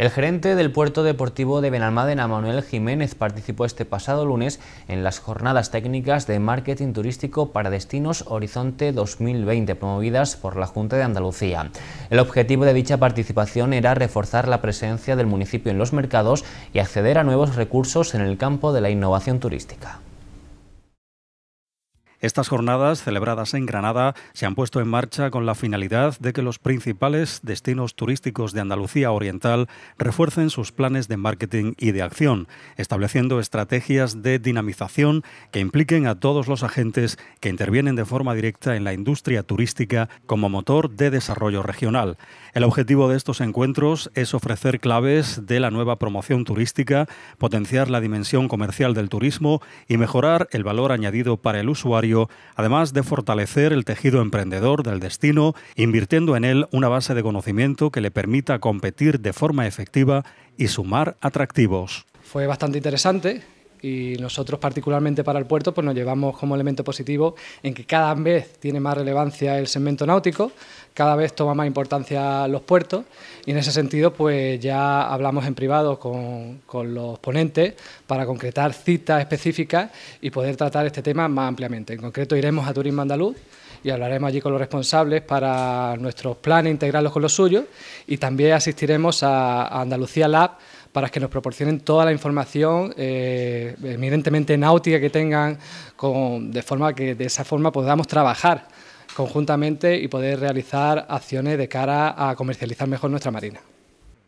El gerente del puerto deportivo de Benalmádena, Manuel Jiménez, participó este pasado lunes en las jornadas técnicas de marketing turístico para destinos Horizonte 2020, promovidas por la Junta de Andalucía. El objetivo de dicha participación era reforzar la presencia del municipio en los mercados y acceder a nuevos recursos en el campo de la innovación turística. Estas jornadas, celebradas en Granada, se han puesto en marcha con la finalidad de que los principales destinos turísticos de Andalucía Oriental refuercen sus planes de marketing y de acción, estableciendo estrategias de dinamización que impliquen a todos los agentes que intervienen de forma directa en la industria turística como motor de desarrollo regional. El objetivo de estos encuentros es ofrecer claves de la nueva promoción turística, potenciar la dimensión comercial del turismo y mejorar el valor añadido para el usuario además de fortalecer el tejido emprendedor del destino, invirtiendo en él una base de conocimiento que le permita competir de forma efectiva y sumar atractivos. Fue bastante interesante y nosotros particularmente para el puerto pues nos llevamos como elemento positivo en que cada vez tiene más relevancia el segmento náutico, cada vez toma más importancia los puertos y en ese sentido pues ya hablamos en privado con, con los ponentes para concretar citas específicas y poder tratar este tema más ampliamente. En concreto iremos a Turismo Andaluz y hablaremos allí con los responsables para nuestros planes, integrarlos con los suyos y también asistiremos a, Andalucía Lab para que nos proporcionen toda la información eh, eminentemente náutica que tengan, de forma que de esa forma podamos trabajar conjuntamente y poder realizar acciones de cara a comercializar mejor nuestra marina.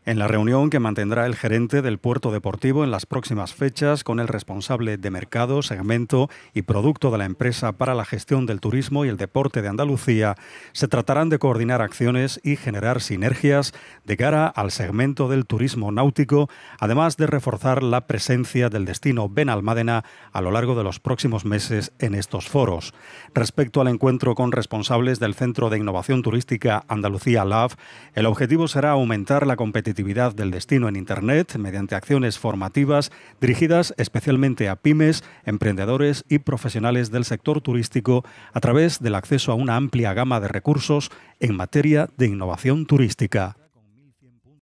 En la reunión que mantendrá el gerente del puerto deportivo en las próximas fechas con el responsable de mercado, segmento y producto de la empresa para la gestión del turismo y el deporte de Andalucía, se tratarán de coordinar acciones y generar sinergias de cara al segmento del turismo náutico, además de reforzar la presencia del destino Benalmádena a lo largo de los próximos meses en estos foros. Respecto al encuentro con responsables del Centro de Innovación Turística Andalucía (LaV), el objetivo será aumentar la competitividad del destino en Internet mediante acciones formativas dirigidas especialmente a pymes, emprendedores y profesionales del sector turístico a través del acceso a una amplia gama de recursos en materia de innovación turística.